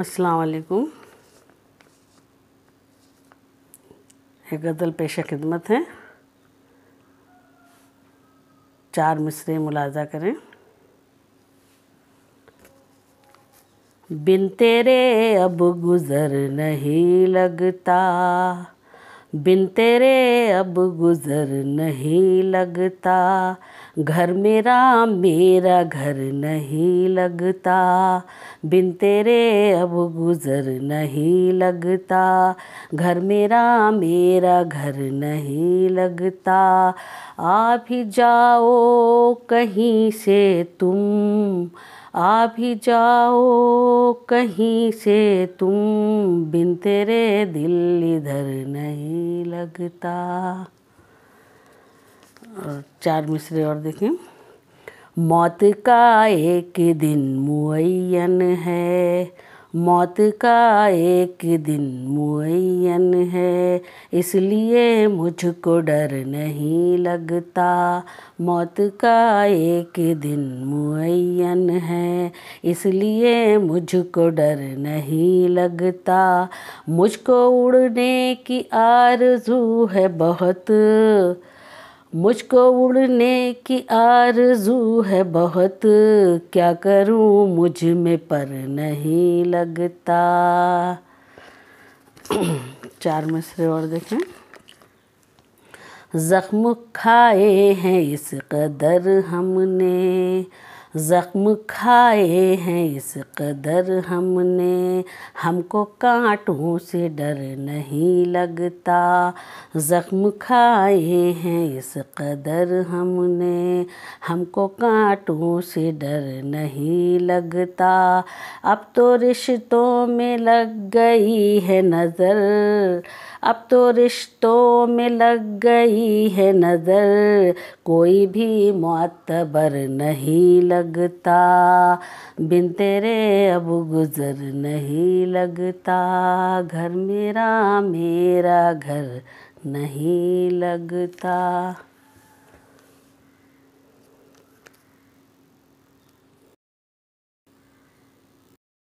असलकुम वालेकुम गदल पेशा खिदमत है चार मिसरे मुलाजा करें बिन तेरे अब गुज़र नहीं लगता बिन तेरे अब गुज़र नहीं लगता घर मेरा मेरा घर नहीं लगता बिन तेरे अब गुज़र नहीं लगता घर मेरा मेरा घर नहीं लगता आ भी जाओ कहीं से तुम आ भी जाओ कहीं से तुम बिन तेरे दिल इधर नहीं लगता और चार मिसरे और देखें मौत का एक दिन मुन है मौत का एक दिन मुन है इसलिए मुझको डर नहीं लगता मौत का एक दिन मुन है इसलिए मुझको डर नहीं लगता मुझको उड़ने की आरजू है बहुत मुझको उड़ने की आरजू है बहुत क्या करूं मुझ में पर नहीं लगता चार मिसरे और देखें ज़ख्म खाए हैं इस कदर हमने ज़ख्म खाए हैं इस कदर हमने हमको कांटों से डर नहीं लगता ज़ख्म खाए हैं इस कदर हमने हमको कांटों से डर नहीं लगता अब तो रिश्तों में लग गई है नज़र अब तो रिश्तों में लग गई है नज़र कोई भी मतबर नहीं लगता बिन तेरे अब गुज़र नहीं लगता घर मेरा मेरा घर नहीं लगता